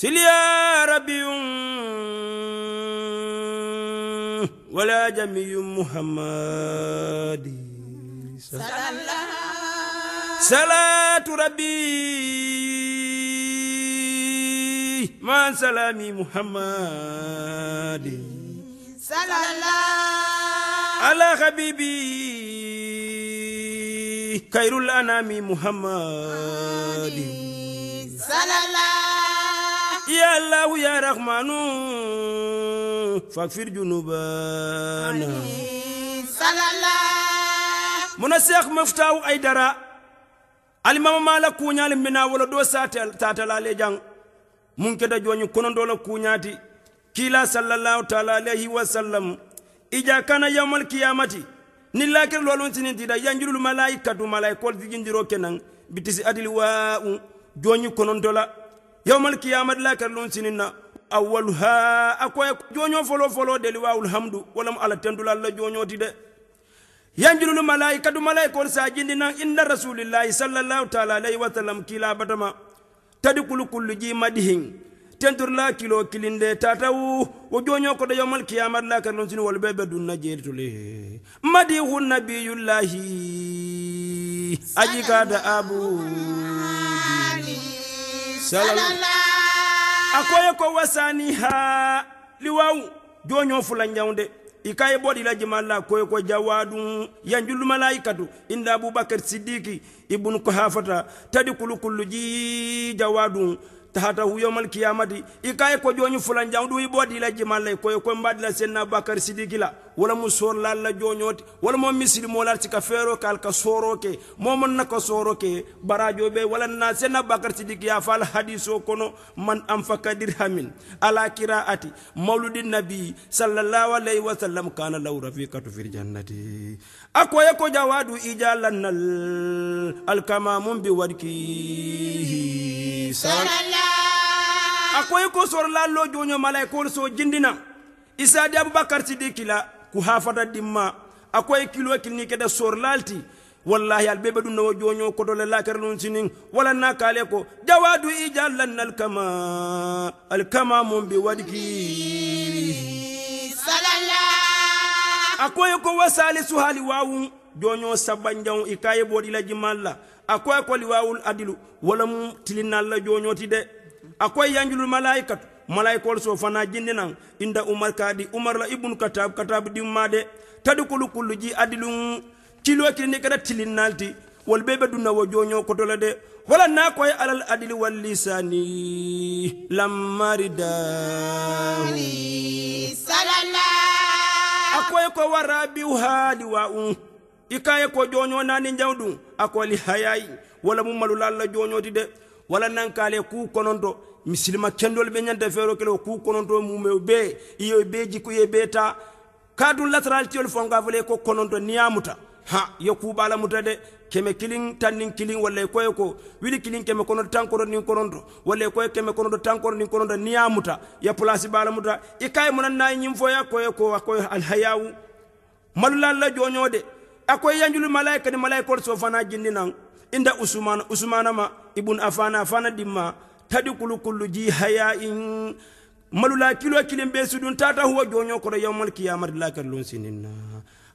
سل يا ربي ولا جميع محمد صلاة ربي ما سلامي محمد صلى الله على حبيبي خير الأنام محمد صلى الله ya allahu ya rahmanu fakfir junuban mono cheikh maftawu aydara alimama mala kuñali mbina wala ɗo tatalale jang mun keda joñi konondola kuñati kila sallallahu taala alayhi wa sallam ija kana yawmal qiyamati ni lakir lolon sinin tida yanjurul malaikatu malaikol dijindiro kenan bitisi adil wa joñi konondola yawmal qiyama ɗila kar lun sininna awaluha a koye joño folo folo deli wawul hamdu walam ala tendula allah joñoti de yanjululu malaika du malaikol sa jindi nan inda rasulillahi sallallahu taala alayhi wa sallam kila batama tadi kulu kullu ji madihin tenturla kilo kilinde tatawu wo joño ko de yawmal qiyama ɗila kar lun sini wal bebe dunna jeritule madihu nabiyullahi ajikada abu Salam. akoye ko wasani ha liwawu joño fula jawde ikaye ɓoɗi laji malla koye ko jawadum yan jullu malaikatu inde aboubacary siddiki ibnu ko hafata tadi kulukulluji jawadum tahata huyo mal kiyamati ikaye ko joni fulan jawdu wi bodi la jimalla ko ko mbadla abakar sidiki la wala musor la la jonyoti wala mo misli mo lar ka fero kal ka soro ke mo mon na ko soro ke barajo be wala na sen abakar sidiki ya fal hadiso kono man am fakadir hamin ala kiraati mauludin nabi sallallahu alaihi wasallam kana law rafiqatu fil jannati akoye yako jawadu ijalan al ijalanal bi biwadkihi akwai kosor lallo joño malaikol so jindina isadi abubakar sidiki la ku hafata dimma akoyi kilo kilni keda sor lalti wallahi albebe ɗum nowo joño kodole lakere lum sinin wala na kale ko jawadu ijallanna alkama alkama mum bi wadiki akoye ko wa salisu hali joño sabbanjaw i kaye boɗi la jimmalla a koye koli wawul adilu walam tilinalla joñoti de a koye yanjulu malaikatu malaikol so fana jindinan inda umar kadi umar la ibnu katab katab dimmade tadi kulu kullu ji adilu cilo kilini kata tilinalti wal ɓeɓe duna wo joño kotola de hola na koye alal adili wal lisani lammarida a koye ko warabiu haaliwa um ikaye ko joño nani jawdu akoli hayayi wala mum malu lalla joñoti de wala nankale ku kononto misilima kendol be nyande fero kelo ku kononto mume be iyo be jiku ye beta kadu lateral tiol fonga vole ko kononto niyamuta ha yo ku bala muta de keme kiling tannin kiling wala ko ko wili kiling keme konodo tankoro ni nin konondo walla koye keme konodo tan kono nin konondo niyamuta ya place bala muta ikaye munan nay nyim foya koye ko al koye alhayawu malulalla joñode akwai yanjulu malaika ni malaikol so fana jinni nan inda usman usmana ma ibn afana fana dimma tadikulu kullu ji hayain malula kilo kilim be sudun tata huwa jonyo koro yawmal qiyamati lakar lon sininna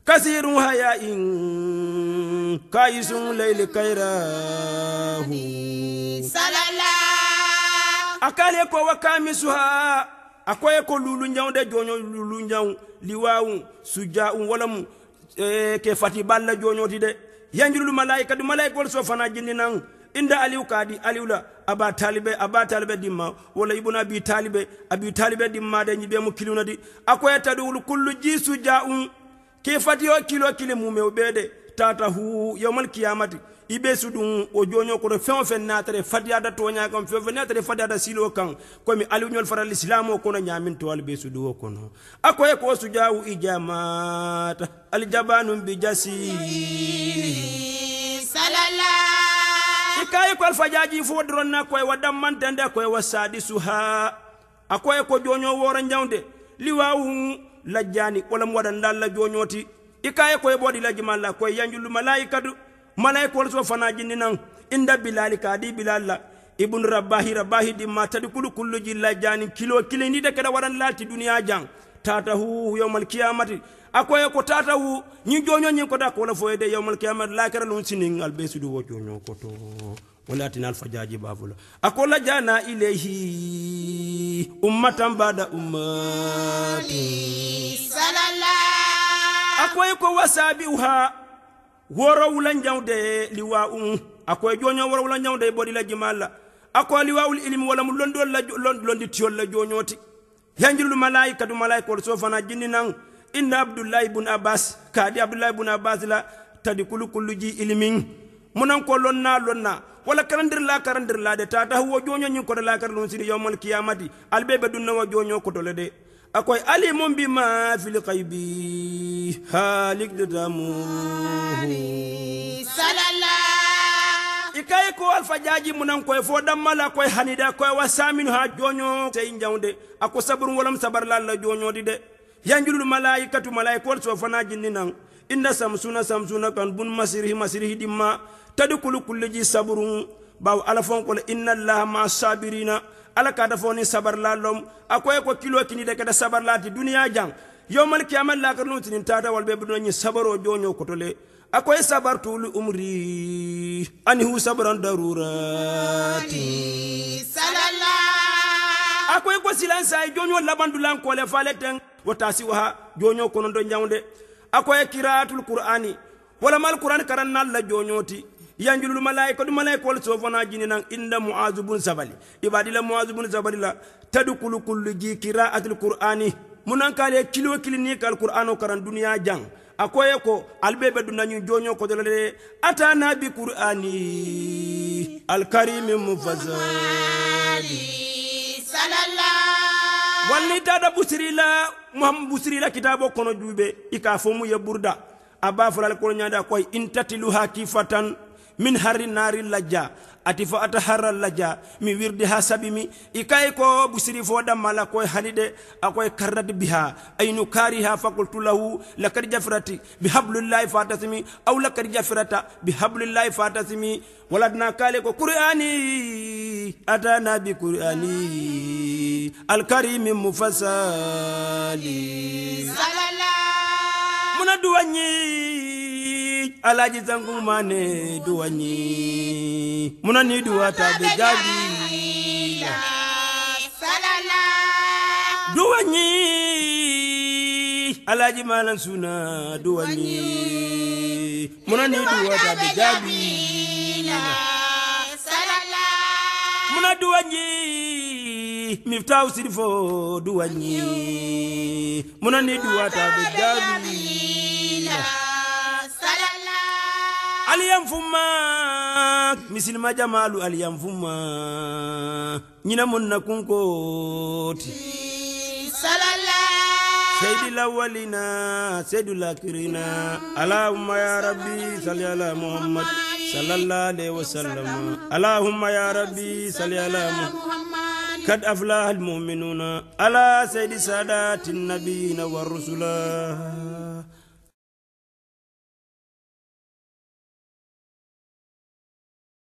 kasirun hayain kaisun layli kairahu akale ko wakamisuha akoye ko lulu ñawde jonyo lulu nyaw liwawun suja'un walamu E, ke fati balla joñoti de yanjirulu malaika du malaikol so fana jindi nan inda aliw kadi aliw la aba talibe aba talibe dimma wala ibuna abi talibe abi talibe dimma de ñibe mu kiluna di akoye taduwulu kullu jisu ja um ke fati o kilo kili mumew ɓe de tata hu yowmal kiyamati i be su ɗum o joño koto feŋ o feŋ naatare fatiyata toña kan feŋ o feŋ naatare fatiyata silo kan komi aliñol fara lisilamo kono ñamin to ala be su ɗuwo kono a koye ko sujawu ijamata aljabanum bi jasi i kaye ko alfajaji fo doronna koye wa dammantende koye wa sadisuha a koye ko joño woro jawde liwawu lajjani wolam waɗanda allah joñoti i kaye koye ɓoɗi lajjimalla yanjulu malaikatu malayikoolato fanajindi nan inda bilali kadi bilal la ibnu rabahi rabahi dimma tadi kulu kullu jilla jani kilo kili ndi de keda waɗan lati duniya jan tatahu yawmal kiyamati akoye ko tatahu ñin joño ñin kota kola foye de yawmal kiyamati lakera lun sinin albesudu wo joño koto wala tin alfajaji bafula akola jana ilayhi ummatan bada ummati sallallahu akoy ko wasabi uha woro wula jawde liwa um akoye joño woro wula jawde e ɓoɗila jimalla ako liwawul ilimi wala mu londiwol la londi tiyol la joñoti hejrul malaika du malaika wol sofana jinni nan inna abdoulahi bun abbas kaadi abdoulahi bun abbas la tadi kulu kullu ji ilimin munan ko lonna lonna wala karandir la karandir la de tata huwo joño ñin kotola karalum siri yowmal kiyamati albe ɓe dunna wo joño kotole de akoy alimun bima fil qaybi halik dadamu sallallahu ikay ko alfajaji munan koy fo dammala koy hanida koy wasaminu ha jonyo tay jawnde ako sabru walam sabar la jonyo di de yanjulul malaikatu malaikol so fana jinninan inna samsuna samsuna kan bun masirihi masirihi dimma tadkulu kulli sabrun bawo ala fon ko inna allaha ma sabirina ala ka da foni sabarla lom akoy ko kilo kini de kada sabar sabarlati duniya jang yawmal qiyamah la karnu tin tata wal be bunni sabaro jonyo ko kotole akoy tulu umri anhu sabran darurati sallallahu akoy ko silansa jonyo labandulan ko le faleten watasi waha jonyo kono do nyawnde akoy qiraatul qur'ani wala mal qur'an karanna la jonyoti yanjulul malaika ɗum malaika wala sofona jini nan inda moasu bun sabali ibadila moasu bun sabali la tadukulu kullu gi qira'atul qur'ani munan kale kilo kili ni kal qur'an karan duniya jang akoye ko albe be dum nanyu jonyo ko dole ata na bi qur'ani al karim mufazzali sallallahu walli dada busrila muhammad busrila kitabo kono dube ika fomu ya burda aba fulal ko nyaada koy intatiluha kifatan min harri nari lajja ati fo ata hara lajja mi wirdi ha sabimi ikay ko busiri fo mala ko halide akoy karrat biha aynu kariha fakultu lahu lakad jafrati bi hablillahi fatasimi aw lakad jafrata bi hablillahi fatasimi waladna kale ko qur'ani atana bi qur'ani alkarimi mufassali munadu wanyi alaji zangu mane duwa nyi ni dua tabe jadi duwa nyi alaji malan suna duwa nyi munani duwa tabe jadi muna duwa nyi miftahu silifo duwa nyi munani duwa tabe jadi Yeah aliyamfuma misilima jamalu aliyamfuma nyina munna kunkoti sayidilawalina sayidulakirina allahuma ya rabbi sali ala muhammad sallallahu alaihi wasallam allahuma ya rabbi sali ala muhammad kad aflaha almu'minuna ala sayyidi sadati nabiyina war rusula